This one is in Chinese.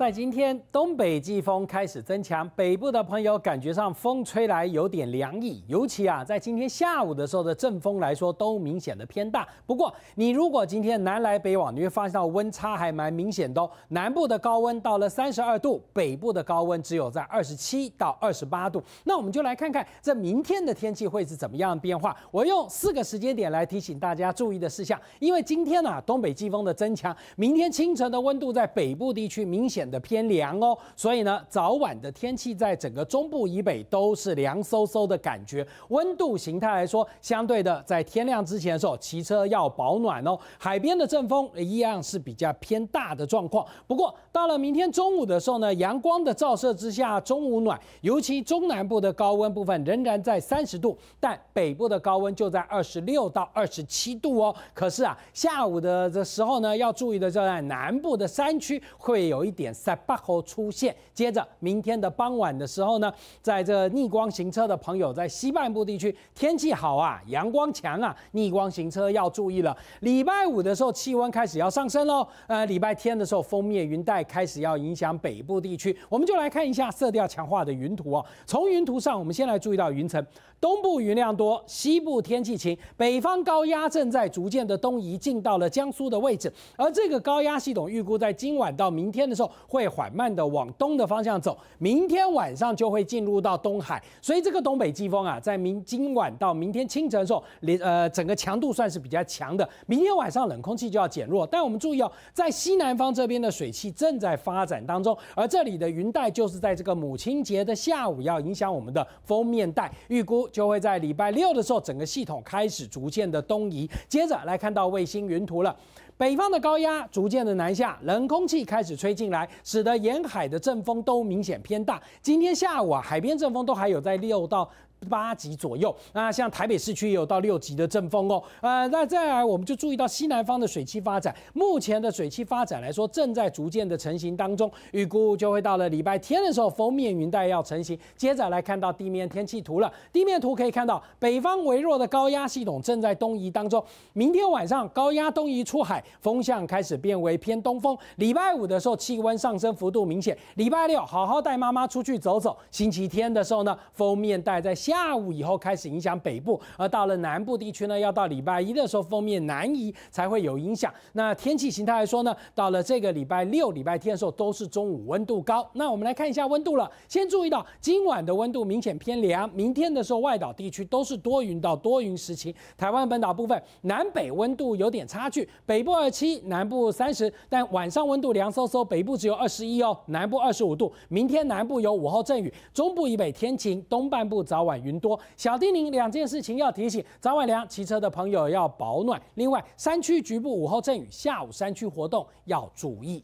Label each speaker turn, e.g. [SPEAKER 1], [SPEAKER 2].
[SPEAKER 1] 在今天，东北季风开始增强，北部的朋友感觉上风吹来有点凉意，尤其啊，在今天下午的时候的阵风来说都明显的偏大。不过，你如果今天南来北往，你会发现到温差还蛮明显的。南部的高温到了三十二度，北部的高温只有在二十七到二十八度。那我们就来看看这明天的天气会是怎么样变化。我用四个时间点来提醒大家注意的事项，因为今天呢，东北季风的增强，明天清晨的温度在北部地区明显。的偏凉哦，所以呢，早晚的天气在整个中部以北都是凉飕飕的感觉。温度形态来说，相对的，在天亮之前的时候，骑车要保暖哦。海边的阵风一样是比较偏大的状况。不过到了明天中午的时候呢，阳光的照射之下，中午暖，尤其中南部的高温部分仍然在三十度，但北部的高温就在二十六到二十七度哦。可是啊，下午的这时候呢，要注意的就在南部的山区会有一点。在八号出现，接着明天的傍晚的时候呢，在这逆光行车的朋友，在西半部地区天气好啊，阳光强啊，逆光行车要注意了。礼拜五的时候气温开始要上升喽，呃，礼拜天的时候风面云带开始要影响北部地区，我们就来看一下色调强化的云图哦。从云图上，我们先来注意到云层，东部云量多，西部天气晴，北方高压正在逐渐的东移，进到了江苏的位置，而这个高压系统预估在今晚到明天的时候。会缓慢的往东的方向走，明天晚上就会进入到东海，所以这个东北季风啊，在明今晚到明天清晨的时候，连呃整个强度算是比较强的。明天晚上冷空气就要减弱，但我们注意哦，在西南方这边的水汽正在发展当中，而这里的云带就是在这个母亲节的下午要影响我们的封面带，预估就会在礼拜六的时候整个系统开始逐渐的东移，接着来看到卫星云图了。北方的高压逐渐的南下，冷空气开始吹进来，使得沿海的阵风都明显偏大。今天下午啊，海边阵风都还有在六到。八级左右，那像台北市区也有到六级的阵风哦，呃，那再来我们就注意到西南方的水汽发展，目前的水汽发展来说，正在逐渐的成型当中，预估就会到了礼拜天的时候，封面云带要成型，接着来看到地面天气图了，地面图可以看到北方微弱的高压系统正在东移当中，明天晚上高压东移出海，风向开始变为偏东风，礼拜五的时候气温上升幅度明显，礼拜六好好带妈妈出去走走，星期天的时候呢，封面带在。下午以后开始影响北部，而到了南部地区呢，要到礼拜一的时候，封面南移才会有影响。那天气形态来说呢，到了这个礼拜六、礼拜天的时候，都是中午温度高。那我们来看一下温度了，先注意到今晚的温度明显偏凉，明天的时候外岛地区都是多云到多云时晴，台湾本岛部分南北温度有点差距，北部二七，南部三十，但晚上温度凉飕飕，北部只有二十一哦，南部二十五度。明天南部有午后阵雨，中部以北天晴，东半部早晚。云多，小叮咛两件事情要提醒：早晚凉，骑车的朋友要保暖；另外，山区局部午后阵雨，下午山区活动要注意。